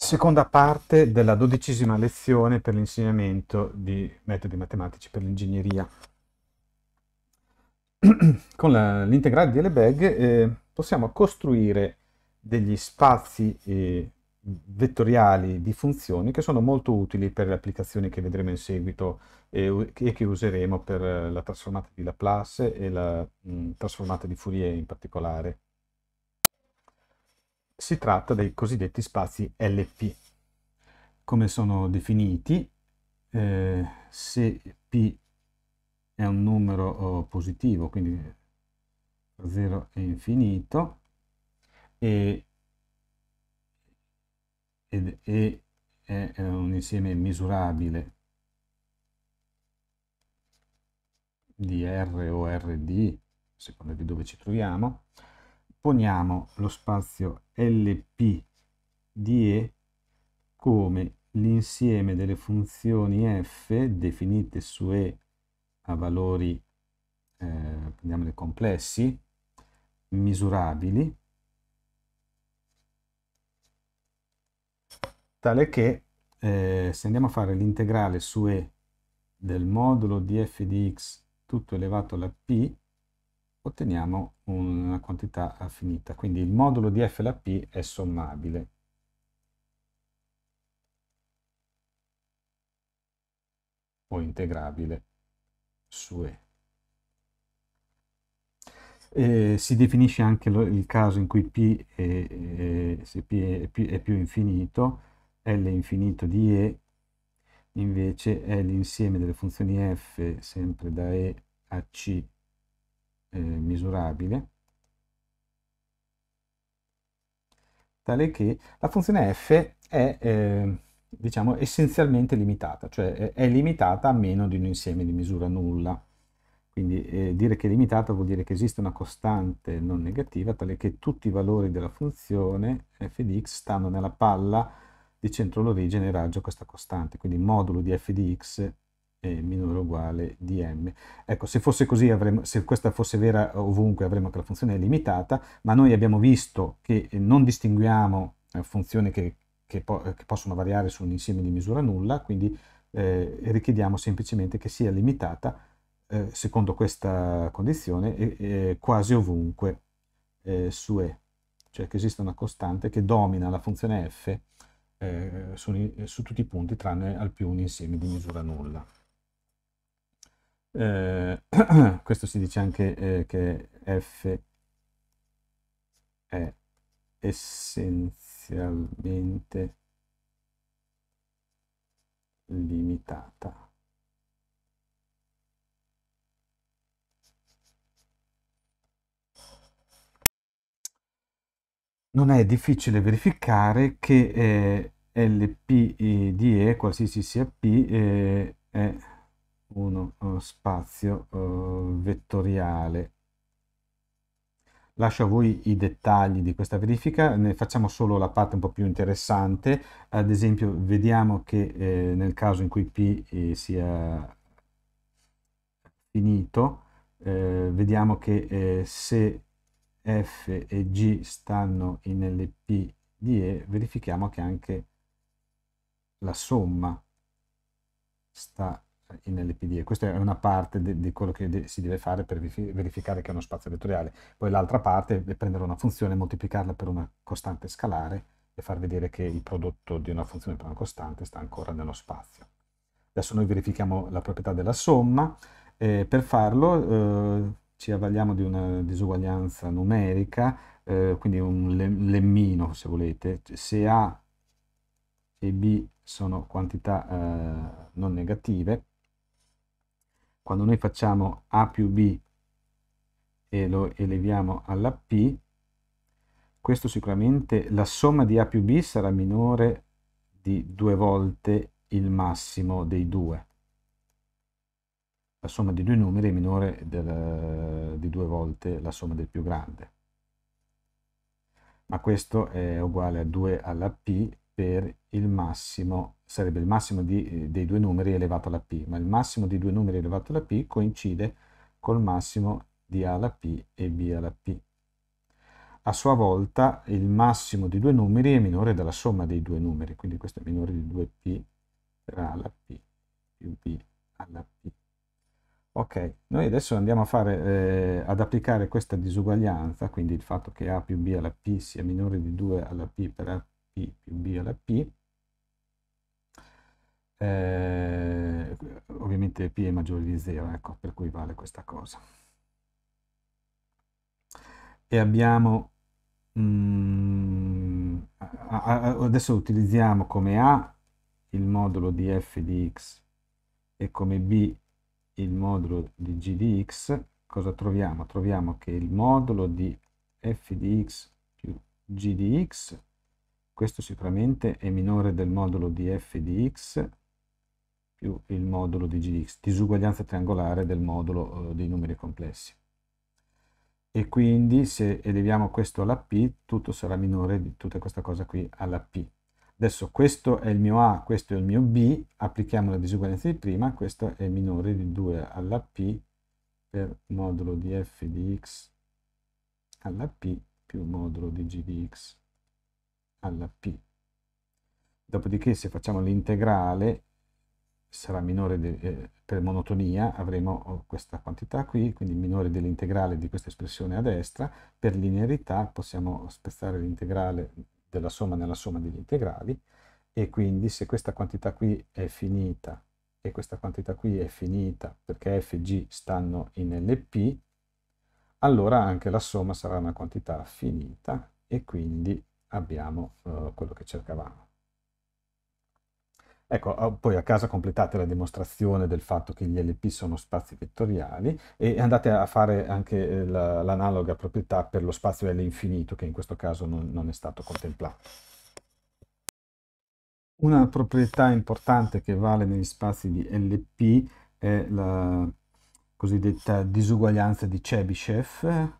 Seconda parte della dodicesima lezione per l'insegnamento di metodi matematici per l'ingegneria. Con l'integrale di Lebesgue eh, possiamo costruire degli spazi eh, vettoriali di funzioni che sono molto utili per le applicazioni che vedremo in seguito e, eh, e che useremo per la trasformata di Laplace e la mh, mm, trasformata di Fourier in particolare. Si tratta dei cosiddetti spazi LP. Come sono definiti? Eh, se P è un numero eh, positivo, quindi 0 è infinito, e, ed E è un insieme misurabile di R o RD, a seconda di dove ci troviamo, poniamo lo spazio LP di E come l'insieme delle funzioni f definite su E a valori eh, prendiamole complessi, misurabili, tale che eh, se andiamo a fare l'integrale su E del modulo di f di x tutto elevato alla p, otteniamo una quantità finita. Quindi il modulo di f alla p è sommabile. o integrabile su E. E si definisce anche lo, il caso in cui P, è, se P è, più, è più infinito, L è infinito di E invece è l'insieme delle funzioni f sempre da E a C eh, misurabile tale che la funzione f è eh, diciamo essenzialmente limitata cioè è limitata a meno di un insieme di misura nulla quindi eh, dire che è limitata vuol dire che esiste una costante non negativa tale che tutti i valori della funzione f di x stanno nella palla di centro l'origine e raggio questa costante quindi il modulo di f di x è minore o uguale di m. Ecco, se fosse così, avremmo, se questa fosse vera ovunque, avremmo che la funzione è limitata, ma noi abbiamo visto che non distinguiamo eh, funzioni che, che, po che possono variare su un insieme di misura nulla, quindi eh, richiediamo semplicemente che sia limitata, eh, secondo questa condizione, eh, quasi ovunque eh, su E, cioè che esista una costante che domina la funzione f eh, su, su tutti i punti tranne al più un insieme di misura nulla eh, questo si dice anche eh, che F è essenzialmente limitata. non è difficile verificare che eh, LP di E, qualsiasi sia P, eh, è uno eh, spazio uh, vettoriale. Lascio a voi i dettagli di questa verifica, ne facciamo solo la parte un po' più interessante, ad esempio vediamo che eh, nel caso in cui P eh, sia finito, eh, vediamo che se F e G stanno in LP di E, verifichiamo che anche la somma sta nell'EPD e questa è una parte di, di quello che si deve fare per verificare che è uno spazio vettoriale. Poi l'altra parte è prendere una funzione, moltiplicarla per una costante scalare e far vedere che il prodotto di una funzione per una costante sta ancora nello spazio. Adesso noi verifichiamo la proprietà della somma. Eh, per farlo eh, ci avvaliamo di una disuguaglianza numerica, eh, quindi un lemmino se volete. Cioè, se A e B sono quantità eh, non negative, quando noi facciamo A più B e lo eleviamo alla P, questo sicuramente la somma di A più B sarà minore di due volte il massimo dei due. La somma di due numeri è minore del, di due volte la somma del più grande. Ma questo è uguale a 2 alla P per il massimo, sarebbe il massimo di, eh, dei due numeri elevato alla p, ma il massimo di due numeri elevato alla p coincide col massimo di a alla p e b alla p. A sua volta il massimo di due numeri è minore della somma dei due numeri, quindi questo è minore di 2p per a alla p più b alla p. Ok, noi adesso andiamo a fare, eh, ad applicare questa disuguaglianza, quindi il fatto che a più b alla p sia minore di 2 alla p per a P più B alla P, eh, ovviamente P è maggiore di 0, ecco, per cui vale questa cosa. E abbiamo, mm, adesso utilizziamo come A il modulo di f di x e come b il modulo di g di x, cosa troviamo? Troviamo che il modulo di f di x più g di x questo sicuramente è minore del modulo di f di x più il modulo di g di x, disuguaglianza triangolare del modulo eh, dei numeri complessi. E quindi se eleviamo questo alla p, tutto sarà minore di tutta questa cosa qui alla p. Adesso questo è il mio a, questo è il mio b, applichiamo la disuguaglianza di prima, questo è minore di 2 alla p per modulo di f di x alla p più modulo di g di x alla p. Dopodiché se facciamo l'integrale sarà minore de, eh, per monotonia, avremo oh, questa quantità qui, quindi minore dell'integrale di questa espressione a destra, per linearità possiamo spezzare l'integrale della somma nella somma degli integrali e quindi se questa quantità qui è finita e questa quantità qui è finita perché f e g stanno in LP, allora anche la somma sarà una quantità finita e quindi abbiamo eh, quello che cercavamo. Ecco, poi a casa completate la dimostrazione del fatto che gli LP sono spazi vettoriali e andate a fare anche eh, l'analoga proprietà per lo spazio L infinito, che in questo caso non, non è stato contemplato. Una proprietà importante che vale negli spazi di LP è la cosiddetta disuguaglianza di Chebyshev,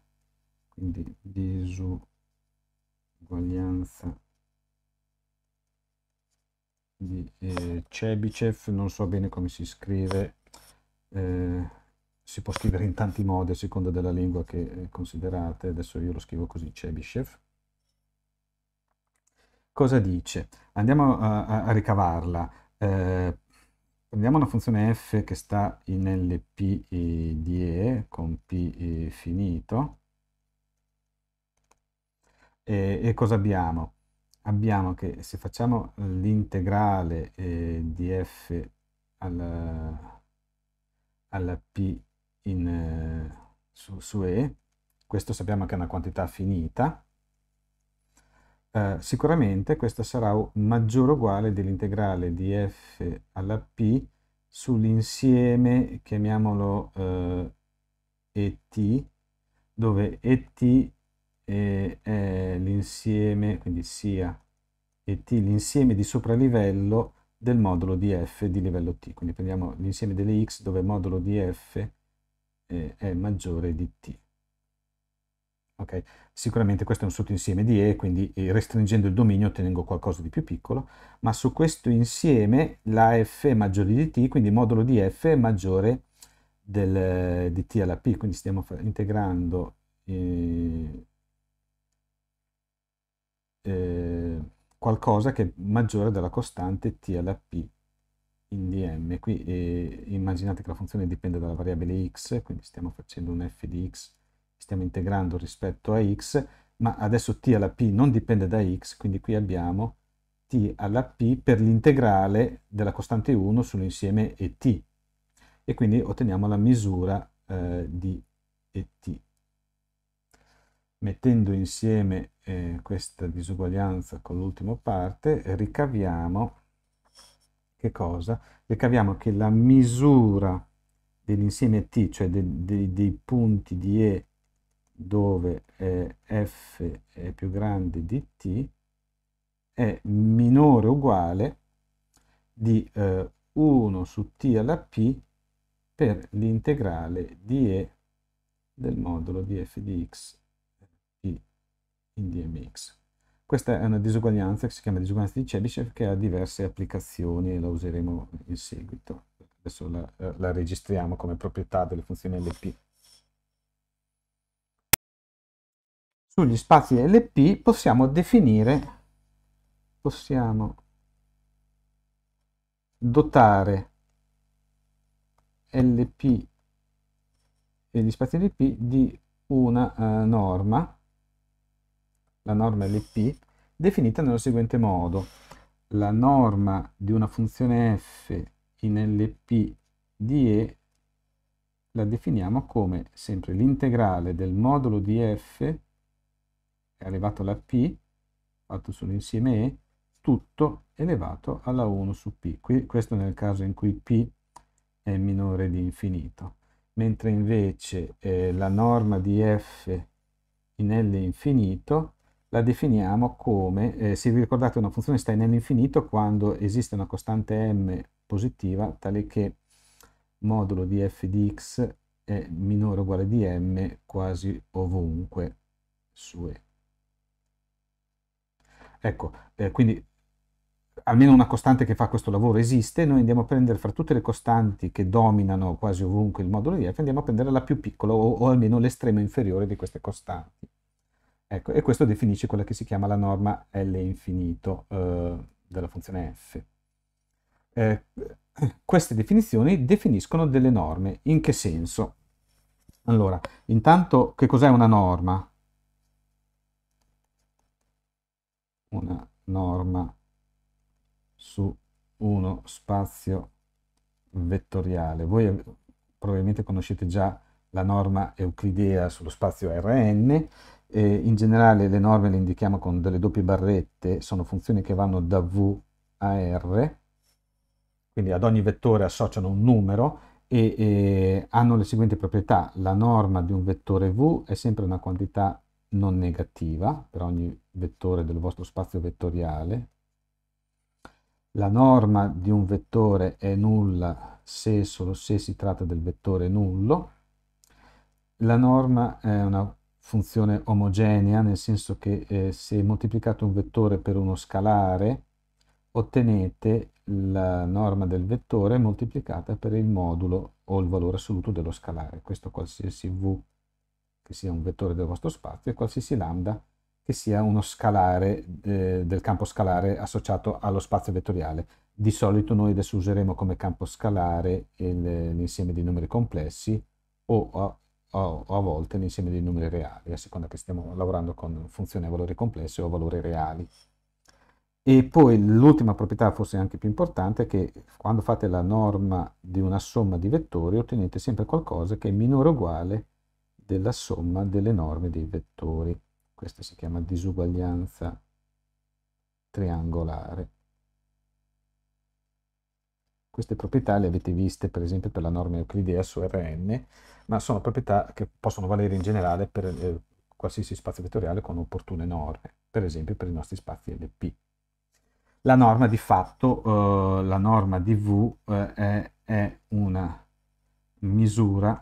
quindi disuguaglianza uguaglianza di eh, Cebicev, non so bene come si scrive, eh, si può scrivere in tanti modi a seconda della lingua che eh, considerate, adesso io lo scrivo così, Cebicev. Cosa dice? Andiamo a, a ricavarla. Eh, prendiamo una funzione f che sta in lp di e con p finito e, e cosa abbiamo? Abbiamo che se facciamo l'integrale eh, di f alla, alla p in, eh, su, su e, questo sappiamo che è una quantità finita, Uh, sicuramente questo sarà maggiore o uguale dell'integrale di f alla p sull'insieme, chiamiamolo uh, eh, et, dove et e è l'insieme, quindi sia e t l'insieme di sopralivello del modulo di f di livello t. Quindi prendiamo l'insieme delle x dove il modulo di f è maggiore di t. Okay. Sicuramente questo è un sottoinsieme di E, quindi restringendo il dominio ottengo qualcosa di più piccolo, ma su questo insieme la F è maggiore di T, quindi il modulo di F è maggiore del, di T alla P, quindi stiamo integrando eh, eh, qualcosa che è maggiore della costante t alla p in dm. Qui eh, immaginate che la funzione dipende dalla variabile x, quindi stiamo facendo un f di x, stiamo integrando rispetto a x, ma adesso t alla p non dipende da x, quindi qui abbiamo t alla p per l'integrale della costante 1 sull'insieme et e quindi otteniamo la misura eh, di et mettendo insieme eh, questa disuguaglianza con l'ultima parte, ricaviamo che cosa? Ricaviamo che la misura dell'insieme T, cioè de, de, dei punti di E dove eh, F è più grande di T, è minore o uguale di eh, 1 su T alla P per l'integrale di E del modulo di F di X in DMX. Questa è una disuguaglianza che si chiama disuguaglianza di Chebyshev che ha diverse applicazioni e la useremo in seguito. Adesso la, eh, la registriamo come proprietà delle funzioni LP. Sugli spazi LP possiamo definire, possiamo dotare LP e gli spazi LP di una uh, norma la norma LP, definita nello seguente modo. La norma di una funzione f in LP di E la definiamo come sempre l'integrale del modulo di f elevato alla p, fatto sull'insieme E, tutto elevato alla 1 su p. Qui, questo nel caso in cui p è minore di infinito, mentre invece eh, la norma di f in L infinito è la definiamo come, eh, se vi ricordate una funzione sta in n infinito quando esiste una costante m positiva tale che modulo di f di x è minore o uguale di m quasi ovunque su e. Ecco, eh, quindi almeno una costante che fa questo lavoro esiste, noi andiamo a prendere fra tutte le costanti che dominano quasi ovunque il modulo di f, andiamo a prendere la più piccola o, o almeno l'estremo inferiore di queste costanti. Ecco, e questo definisce quella che si chiama la norma L infinito eh, della funzione f. Eh, queste definizioni definiscono delle norme. In che senso? Allora, intanto che cos'è una norma? Una norma su uno spazio vettoriale. Voi probabilmente conoscete già la norma euclidea sullo spazio Rn, eh, in generale le norme le indichiamo con delle doppie barrette, sono funzioni che vanno da V a R, quindi ad ogni vettore associano un numero e, e hanno le seguenti proprietà. La norma di un vettore V è sempre una quantità non negativa per ogni vettore del vostro spazio vettoriale. La norma di un vettore è nulla se e solo se si tratta del vettore nullo. La norma è una funzione omogenea, nel senso che eh, se moltiplicate un vettore per uno scalare, ottenete la norma del vettore moltiplicata per il modulo o il valore assoluto dello scalare. Questo qualsiasi v che sia un vettore del vostro spazio e qualsiasi lambda che sia uno scalare eh, del campo scalare associato allo spazio vettoriale. Di solito noi adesso useremo come campo scalare eh, l'insieme di numeri complessi o o, o a volte l'insieme dei numeri reali, a seconda che stiamo lavorando con funzioni a valori complessi o a valori reali. E poi l'ultima proprietà, forse anche più importante, è che quando fate la norma di una somma di vettori ottenete sempre qualcosa che è minore o uguale della somma delle norme dei vettori. Questa si chiama disuguaglianza triangolare. Queste proprietà le avete viste per esempio per la norma euclidea su Rn, ma sono proprietà che possono valere in generale per eh, qualsiasi spazio vettoriale con opportune norme, per esempio per i nostri spazi LP. La norma di fatto, eh, la norma di V eh, è, è una misura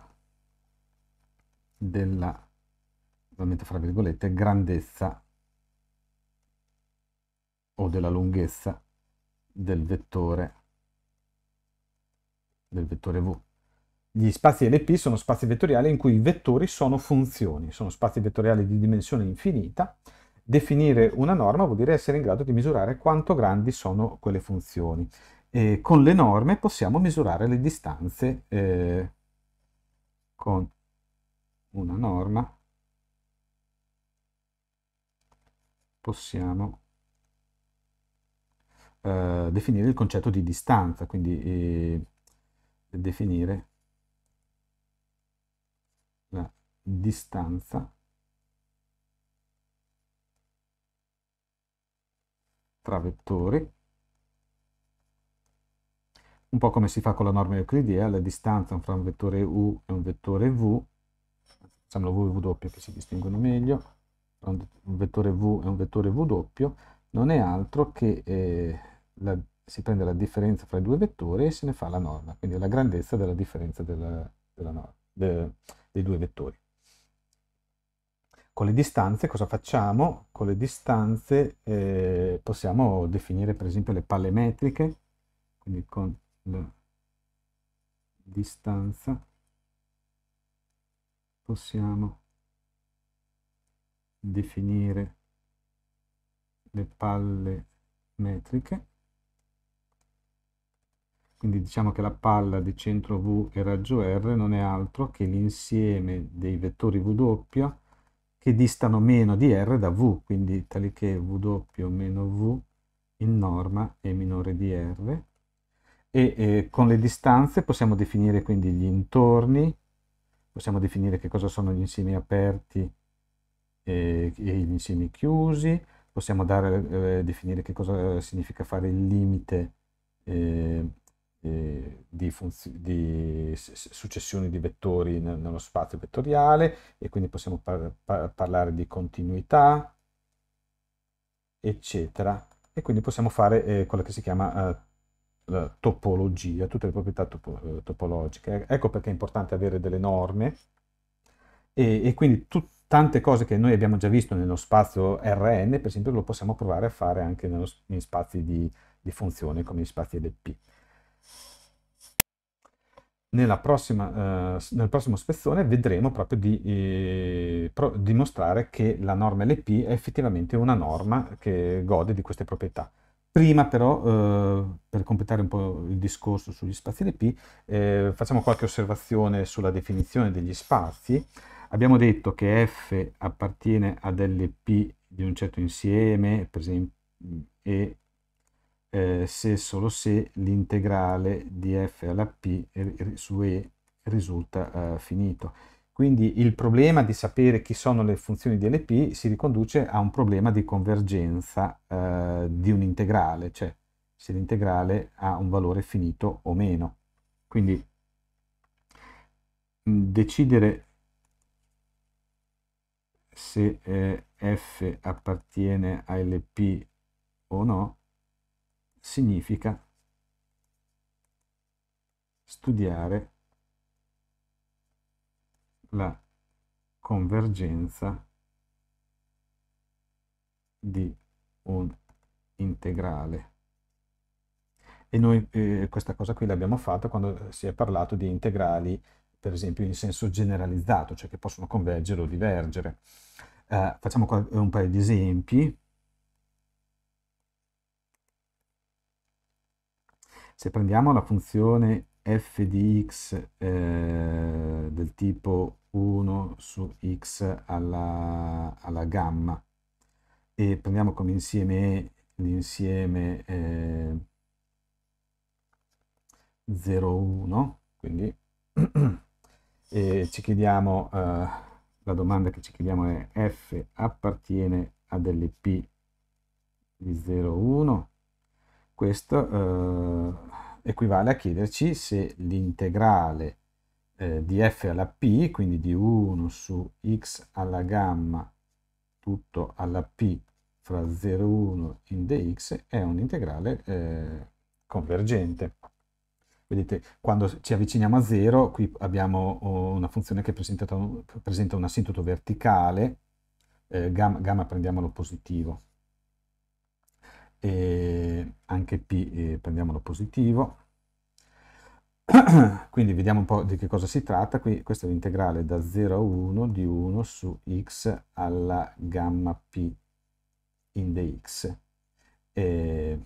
della fra virgolette, grandezza o della lunghezza del vettore del vettore v. Gli spazi LP sono spazi vettoriali in cui i vettori sono funzioni, sono spazi vettoriali di dimensione infinita. Definire una norma vuol dire essere in grado di misurare quanto grandi sono quelle funzioni. E con le norme possiamo misurare le distanze eh, con una norma possiamo eh, definire il concetto di distanza, quindi eh, definire la distanza tra vettori, un po' come si fa con la norma euclidea, la distanza fra un vettore u e un vettore v, facciamolo v e w che si distinguono meglio, un vettore v e un vettore w non è altro che eh, la distanza si prende la differenza fra i due vettori e se ne fa la norma, quindi la grandezza della differenza della, della norma, de, dei due vettori. Con le distanze cosa facciamo? Con le distanze eh, possiamo definire per esempio le palle metriche, quindi con la distanza possiamo definire le palle metriche quindi diciamo che la palla di centro V e raggio R non è altro che l'insieme dei vettori W che distano meno di R da V, quindi tali che W meno V in norma è minore di R. E eh, con le distanze possiamo definire quindi gli intorni, possiamo definire che cosa sono gli insiemi aperti e, e gli insiemi chiusi, possiamo dare, eh, definire che cosa eh, significa fare il limite eh, eh, di, di, successioni di vettori nello spazio vettoriale e quindi possiamo par par parlare di continuità, eccetera. E quindi possiamo fare eh, quella che si chiama eh, topologia, tutte le proprietà topo eh, topologiche. Ecco perché è importante avere delle norme e, e quindi tante cose che noi abbiamo già visto nello spazio RN, per esempio, lo possiamo provare a fare anche nello, in spazi di, di funzione come in spazi LP prossima, eh, nel prossimo spezzone vedremo proprio di eh, pro dimostrare che la norma LP è effettivamente una norma che gode di queste proprietà. Prima però, eh, per completare un po' il discorso sugli spazi LP, eh, facciamo qualche osservazione sulla definizione degli spazi. Abbiamo detto che F appartiene ad LP di un certo insieme, per esempio, e eh, se e solo se l'integrale di f alla p su e risulta eh, finito. Quindi il problema di sapere chi sono le funzioni di LP si riconduce a un problema di convergenza eh, di un integrale, cioè se l'integrale ha un valore finito o meno. Quindi mm, decidere se eh, f appartiene a LP o no significa studiare la convergenza di un integrale. E noi eh, questa cosa qui l'abbiamo fatta quando si è parlato di integrali, per esempio, in senso generalizzato, cioè che possono convergere o divergere. Eh, facciamo un paio di esempi. Se prendiamo la funzione f di x eh, del tipo 1 su x alla, alla gamma e prendiamo come insieme l'insieme eh, 0, 1, quindi e ci chiediamo, eh, la domanda che ci chiediamo è f appartiene a delle p di 0, 1 questo eh, equivale a chiederci se l'integrale eh, di f alla p, quindi di 1 su x alla gamma tutto alla p fra 0 e 1 in dx è un integrale eh, convergente. Vedete, quando ci avviciniamo a 0, qui abbiamo oh, una funzione che presenta un asintoto verticale, eh, gamma, gamma prendiamolo positivo, e anche P eh, prendiamolo positivo. Quindi vediamo un po' di che cosa si tratta. Qui questo è l'integrale da 0 a 1 di 1 su x alla gamma p in dx. E,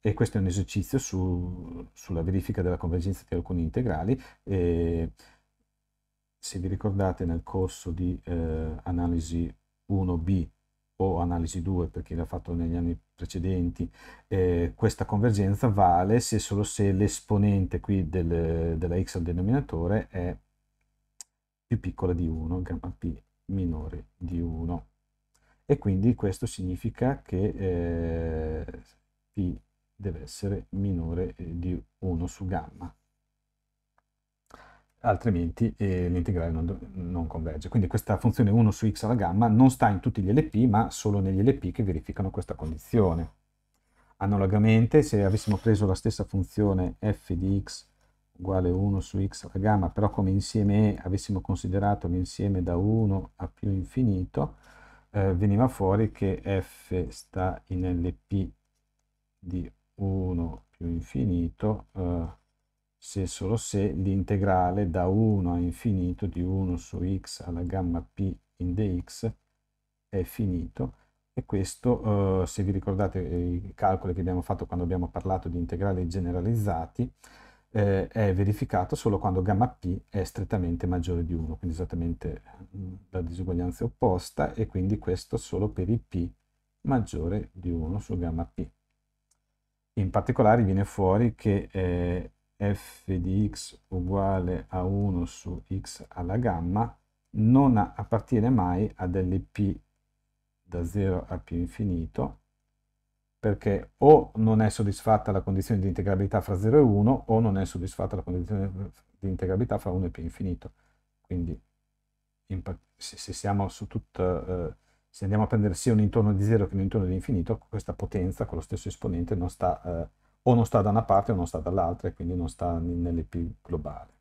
e questo è un esercizio su, sulla verifica della convergenza di alcuni integrali. E, se vi ricordate nel corso di eh, analisi 1b o analisi 2 per chi l'ha fatto negli anni precedenti, eh, questa convergenza vale se solo se l'esponente qui del, della x al denominatore è più piccola di 1, gamma p minore di 1. E quindi questo significa che eh, p deve essere minore eh, di 1 su gamma altrimenti eh, l'integrale non, non, converge. Quindi questa funzione 1 su x alla gamma non sta in tutti gli LP, ma solo negli LP che verificano questa condizione. Analogamente, se avessimo preso la stessa funzione f di x uguale 1 su x alla gamma, però come insieme E avessimo considerato l'insieme da 1 a più infinito, eh, veniva fuori che f sta in LP di 1 più infinito eh, se e solo se l'integrale da 1 a infinito di 1 su x alla gamma p in dx è finito e questo eh, se vi ricordate eh, i calcoli che abbiamo fatto quando abbiamo parlato di integrali generalizzati eh, è verificato solo quando gamma p è strettamente maggiore di 1 quindi esattamente mm, la disuguaglianza opposta e quindi questo solo per i p maggiore di 1 su gamma p in particolare viene fuori che eh, f di x uguale a 1 su x alla gamma non appartiene mai ad LP da 0 a più infinito perché o non è soddisfatta la condizione di integrabilità fra 0 e 1 o non è soddisfatta la condizione di integrabilità fra 1 e più infinito. Quindi in, se, se, tutta, eh, se, andiamo a prendere sia un intorno di 0 che un intorno di infinito, questa potenza con lo stesso esponente non sta eh, o non sta da una parte o non sta dall'altra e quindi non sta nell'EP globale.